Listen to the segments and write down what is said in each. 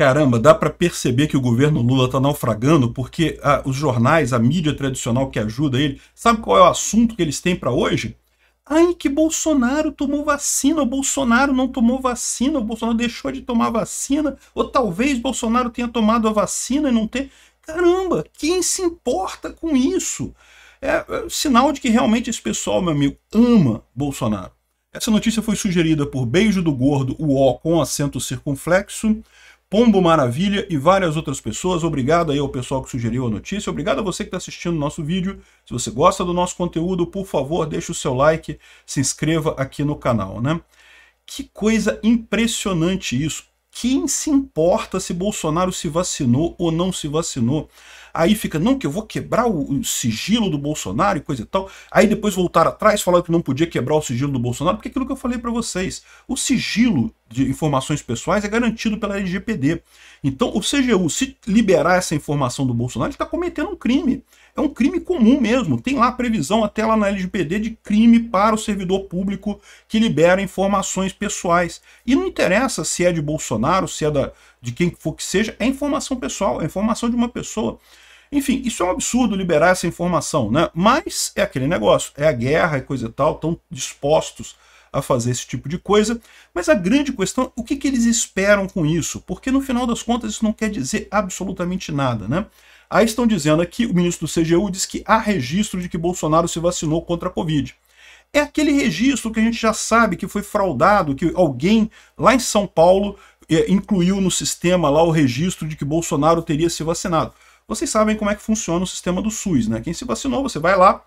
caramba, dá para perceber que o governo Lula está naufragando porque ah, os jornais, a mídia tradicional que ajuda ele, sabe qual é o assunto que eles têm para hoje? Ai, que Bolsonaro tomou vacina, o Bolsonaro não tomou vacina, o Bolsonaro deixou de tomar vacina, ou talvez Bolsonaro tenha tomado a vacina e não ter. Caramba, quem se importa com isso? É, é sinal de que realmente esse pessoal, meu amigo, ama Bolsonaro. Essa notícia foi sugerida por Beijo do Gordo, o O com acento circunflexo, Pombo Maravilha e várias outras pessoas. Obrigado aí ao pessoal que sugeriu a notícia. Obrigado a você que está assistindo o nosso vídeo. Se você gosta do nosso conteúdo, por favor, deixe o seu like, se inscreva aqui no canal, né? Que coisa impressionante isso. Quem se importa se Bolsonaro se vacinou ou não se vacinou? aí fica, não, que eu vou quebrar o, o sigilo do Bolsonaro e coisa e tal, aí depois voltar atrás, falar que não podia quebrar o sigilo do Bolsonaro, porque é aquilo que eu falei para vocês, o sigilo de informações pessoais é garantido pela LGPD. Então, o CGU, se liberar essa informação do Bolsonaro, ele está cometendo um crime. É um crime comum mesmo. Tem lá a previsão, até lá na LGPD, de crime para o servidor público que libera informações pessoais. E não interessa se é de Bolsonaro, se é da, de quem for que seja, é informação pessoal, é informação de uma pessoa. Enfim, isso é um absurdo liberar essa informação, né? Mas é aquele negócio, é a guerra e é coisa e tal, estão dispostos a fazer esse tipo de coisa. Mas a grande questão, o que, que eles esperam com isso? Porque no final das contas isso não quer dizer absolutamente nada, né? Aí estão dizendo aqui, o ministro do CGU diz que há registro de que Bolsonaro se vacinou contra a Covid. É aquele registro que a gente já sabe que foi fraudado, que alguém lá em São Paulo eh, incluiu no sistema lá o registro de que Bolsonaro teria se vacinado. Vocês sabem como é que funciona o sistema do SUS, né? Quem se vacinou, você vai lá,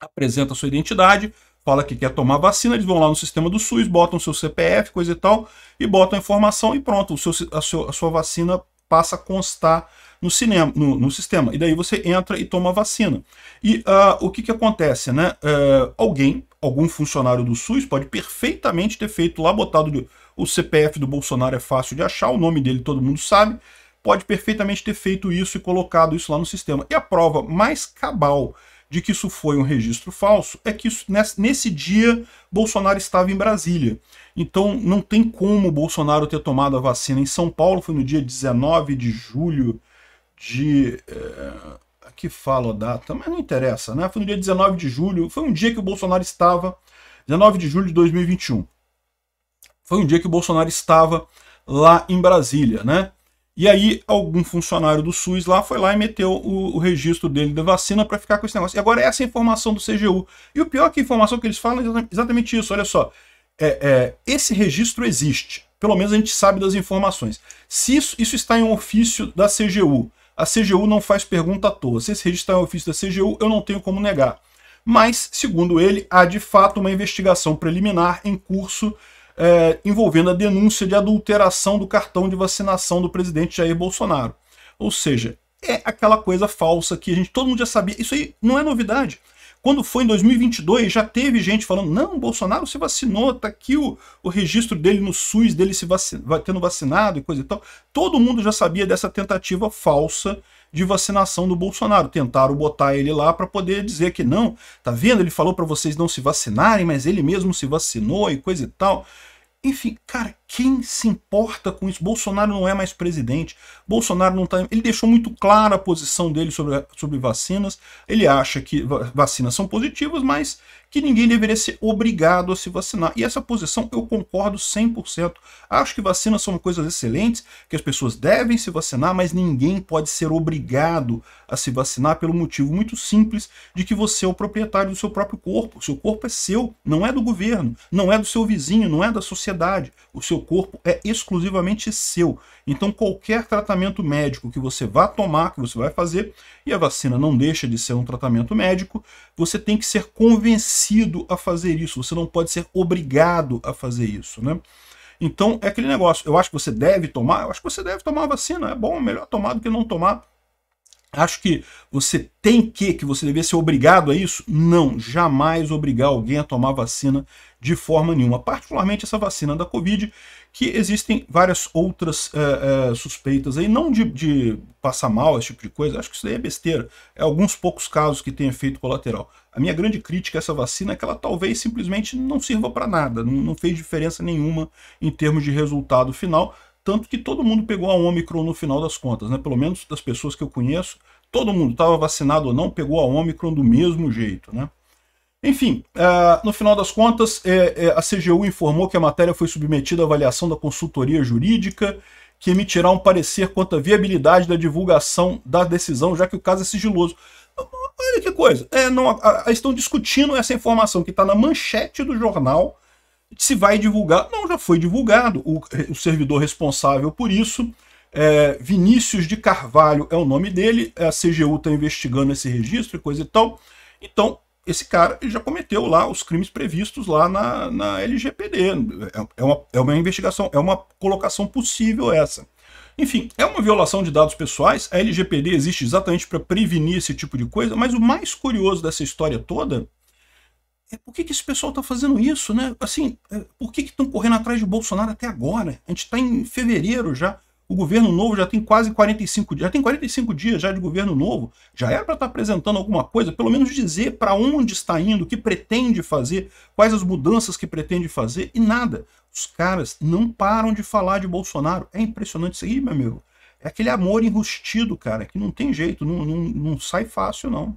apresenta a sua identidade, fala que quer tomar vacina, eles vão lá no sistema do SUS, botam seu CPF, coisa e tal, e botam a informação e pronto, o seu, a, seu, a sua vacina passa a constar no, cinema, no, no, sistema. E daí você entra e toma a vacina. E uh, o que, que acontece, né? Uh, alguém, algum funcionário do SUS pode perfeitamente ter feito lá, botado de o CPF do Bolsonaro é fácil de achar, o nome dele todo mundo sabe. Pode perfeitamente ter feito isso e colocado isso lá no sistema. E a prova mais cabal de que isso foi um registro falso é que isso, nesse dia Bolsonaro estava em Brasília. Então não tem como Bolsonaro ter tomado a vacina em São Paulo, foi no dia 19 de julho de. É, aqui fala a data, mas não interessa, né? Foi no dia 19 de julho, foi um dia que o Bolsonaro estava, 19 de julho de 2021. Foi um dia que o Bolsonaro estava lá em Brasília, né? E aí algum funcionário do SUS lá foi lá e meteu o, o registro dele da vacina para ficar com esse negócio. E agora essa é a informação do CGU. E o pior é que a informação que eles falam é exatamente isso. Olha só, é, é, esse registro existe. Pelo menos a gente sabe das informações. Se isso, isso está em um ofício da CGU, a CGU não faz pergunta à toa. Se esse registro está em um ofício da CGU, eu não tenho como negar. Mas, segundo ele, há de fato uma investigação preliminar em curso é, envolvendo a denúncia de adulteração do cartão de vacinação do presidente Jair Bolsonaro. Ou seja, é aquela coisa falsa que a gente todo mundo já sabia. Isso aí não é novidade. Quando foi em 2022, já teve gente falando: não, Bolsonaro se vacinou, tá aqui o, o registro dele no SUS, dele se vaci tendo vacinado e coisa e tal. Todo mundo já sabia dessa tentativa falsa de vacinação do Bolsonaro. Tentaram botar ele lá para poder dizer que não, tá vendo? Ele falou para vocês não se vacinarem, mas ele mesmo se vacinou e coisa e tal. Enfim, cara, quem se importa com isso? Bolsonaro não é mais presidente. Bolsonaro não tá. Ele deixou muito clara a posição dele sobre, sobre vacinas. Ele acha que vacinas são positivas, mas que ninguém deveria ser obrigado a se vacinar. E essa posição eu concordo 100%. Acho que vacinas são coisas excelentes, que as pessoas devem se vacinar, mas ninguém pode ser obrigado a se vacinar pelo motivo muito simples de que você é o proprietário do seu próprio corpo. O seu corpo é seu, não é do governo, não é do seu vizinho, não é da sociedade. O seu corpo é exclusivamente seu. Então qualquer tratamento médico que você vá tomar, que você vai fazer, e a vacina não deixa de ser um tratamento médico, você tem que ser convencido convencido a fazer isso, você não pode ser obrigado a fazer isso, né? Então é aquele negócio, eu acho que você deve tomar, eu acho que você deve tomar a vacina, é bom, melhor tomar do que não tomar, Acho que você tem que, que você deveria ser obrigado a isso? Não, jamais obrigar alguém a tomar vacina de forma nenhuma. Particularmente essa vacina da Covid, que existem várias outras é, é, suspeitas aí, não de, de, passar mal, esse tipo de coisa, acho que isso daí é besteira. É alguns poucos casos que tem efeito colateral. A minha grande crítica a essa vacina é que ela talvez simplesmente não sirva para nada, não, não fez diferença nenhuma em termos de resultado final, tanto que todo mundo pegou a omicron no final das contas, né? Pelo menos das pessoas que eu conheço, todo mundo estava vacinado ou não, pegou a omicron do mesmo jeito, né? Enfim, é, no final das contas, é, é, a CGU informou que a matéria foi submetida à avaliação da consultoria jurídica, que emitirá um parecer quanto à viabilidade da divulgação da decisão, já que o caso é sigiloso. Olha que coisa, é, não, a, a, estão discutindo essa informação que está na manchete do jornal, se vai divulgar. Não, já foi divulgado. O, o servidor responsável por isso, é, Vinícius de Carvalho é o nome dele, é, a CGU está investigando esse registro e coisa e tal. Então, esse cara já cometeu lá os crimes previstos lá na, na LGPD. É, é, uma, é uma investigação, é uma colocação possível essa. Enfim, é uma violação de dados pessoais, a LGPD existe exatamente para prevenir esse tipo de coisa, mas o mais curioso dessa história toda é, por que, que esse pessoal está fazendo isso, né? Assim, é, por que estão correndo atrás de Bolsonaro até agora? A gente está em fevereiro já. O governo novo já tem quase 45 dias, já tem 45 dias já de governo novo. Já era para estar tá apresentando alguma coisa, pelo menos dizer para onde está indo, o que pretende fazer, quais as mudanças que pretende fazer e nada. Os caras não param de falar de Bolsonaro. É impressionante isso aí, meu amigo. É aquele amor enrustido, cara, que não tem jeito, não, não, não sai fácil, não.